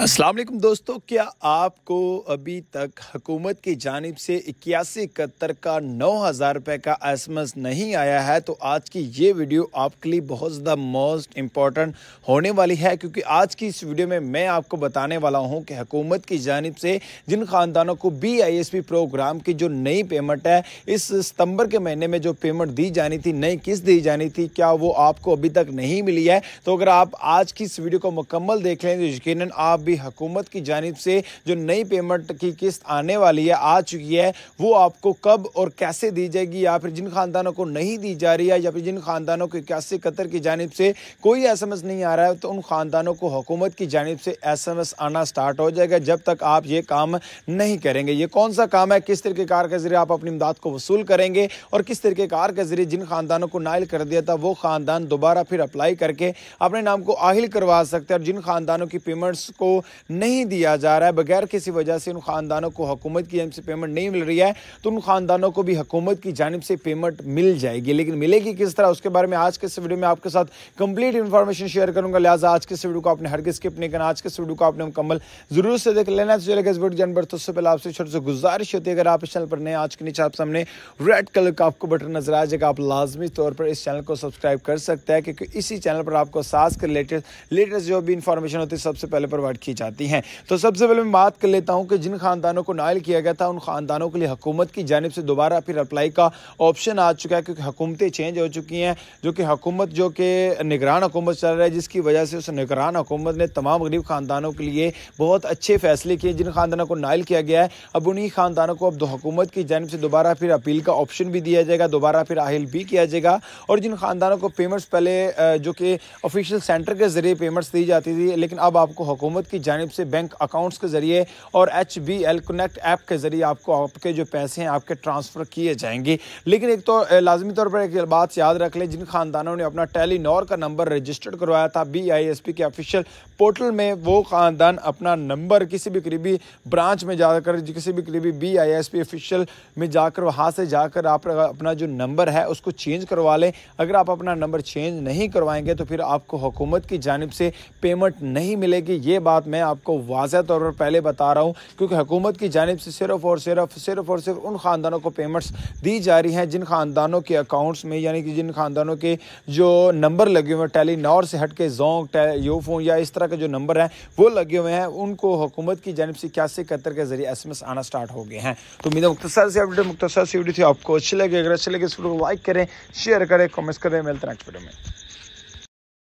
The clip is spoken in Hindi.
असलम दोस्तों क्या आपको अभी तक हुकूमत की जानब से इक्यासी इकहत्तर का नौ हज़ार रुपये का एस एम एस नहीं आया है तो आज की ये वीडियो आपके लिए बहुत ज़्यादा मोस्ट इम्पॉर्टेंट होने वाली है क्योंकि आज की इस वीडियो में मैं आपको बताने वाला हूँ कि हकूमत की जानब से जिन ख़ानदानों को B I S P program की जो नई पेमेंट है इस सितम्बर के महीने में जो पेमेंट दी जानी थी नई किस्त दी जानी थी क्या वो आपको अभी तक नहीं मिली है तो अगर आप आज की इस वीडियो को मुकम्मल देख लें तो यकीन आप अभी हुकूमत की जानब से जो नई पेमेंट की किस्त आने वाली है आ चुकी है वो आपको कब और कैसे दी जाएगी या फिर जिन ख़ानदानों को नहीं दी जा रही है या फिर जिन ख़ानदानों को इक्यासी कतर की जानब से कोई एस एम एस नहीं आ रहा है तो उन ख़ानदानों को हुकूमत की जानब से एस एम एस आना स्टार्ट हो जाएगा जब तक आप ये काम नहीं करेंगे ये कौन सा काम है किस तरीके कार के ज़रिए आप अपनी इमदाद को वसूल करेंगे और किस तरीके कार के ज़रिए जिन ख़ानदानों को नायल कर दिया था वो ख़ानदान दोबारा फिर अप्लाई करके अपने नाम को आहिल करवा सकते हैं और जिन ख़ानदानों की पेमेंट्स को नहीं दिया जा रहा है बगैर किसी वजह से उन ख़ानदानों को हुकूमत की जानब से पेमेंट नहीं मिल रही है तो उन ख़ानदानों को भी हुकूमत की जानब से पेमेंट मिल जाएगी लेकिन मिलेगी किस तरह उसके बारे में आज के इस वीडियो में आपके साथ कंप्लीट इन्फॉर्मेशन शेयर करूंगा लिहाजा आज के इस वीडियो को आपने हर किसके अपने करना आज के इस वीडियो को आपने मुकम्मल जरूर से देख लेना चलेगा इस वीडियो के तो उससे पहले आपसे छोटे से गुजारिश होती है अगर आप इस चैनल पर नए आज के नीचे आप सामने रेड कलर का आपको बटन नजर आ जाएगा आप लाजमी तौर पर इस चैनल को सब्सक्राइब कर सकते हैं क्योंकि इसी चैनल पर आपको सास के लेटेस्ट लेटेस्ट जो भी इन्फॉर्मेशन होती है सबसे पहले प्रोवाइड की जाती हैं तो सबसे पहले मैं बात कर लेता हूँ कि जिन खानदानों को नायल किया गया था उन खानदानों के लिए हुकूमत की जानब से दोबारा फिर अप्लाई का ऑप्शन आ चुका है क्योंकि हुकूमतें चेंज हो चुकी हैं जो कि हुकूमत जो कि निगरान हुकूमत चल रहा है जिसकी वजह से उस निगरान हुकूमत ने तमाम गरीब खानदानों के लिए बहुत अच्छे फैसले किए जिन खानदानों को नायल किया गया है अब उन्हीं खानदानों को अब हुकूमत की जानब से दोबारा फिर अपील का ऑप्शन भी दिया जाएगा दोबारा फिर आहिल भी किया जाएगा और जिन खानदानों को पेमेंट्स पहले जो कि ऑफिशियल सेंटर के ज़रिए पेमेंट्स दी जाती थी लेकिन अब आपको हुकूमत की जानब से बैंक अकाउंट्स के ज़रिए और H B L connect app के ज़रिए आपको आपके जो पैसे हैं आपके ट्रांसफ़र किए जाएंगे लेकिन एक तो लाजमी तौर पर एक बात याद रख लें जिन ख़ानदानों ने अपना टेलीनॉर का नंबर रजिस्टर्ड करवाया था बी आई एस पी के ऑफिशियल पोर्टल में वो ख़ानदान अपना नंबर किसी भी करीबी ब्रांच में जाकर किसी भी करीबी B I S P official में जाकर वहाँ से जाकर आप अपना जो नंबर है उसको चेंज करवा लें अगर आप अपना नंबर चेंज नहीं करवाएंगे तो फिर आपको हुकूमत की जानब से पेमेंट नहीं मिलेगी ये बात बात मैं आपको वाज तौर पर पहले बता रहा हूँ क्योंकि हुकूमत की जानब से सिर्फ और सिर्फ सिर्फ और सिर्फ उन ख़ानदानों को पेमेंट्स दी जा रही हैं जिन ख़ानदानों के अकाउंट्स में यानी कि जिन ख़ानदानों के जो नंबर लगे हुए हैं टेलीनॉर से हट के जोंक यूफोन या इस तरह के जो नंबर हैं वो लगे हुए हैं उनको हुकूमत की जानब से इक्यासी इकहत्तर के जरिए एस आना स्टार्ट हो गए हैं तो उम्मीद मुख्तर से अपडेट मुख्तर से वीडियो थी आपको अच्छी लगे अगर अच्छी लगे इस वीडियो को लाइक करें शेयर करें कमेंट्स करें मिलते हैं नेक्स्ट वीडियो में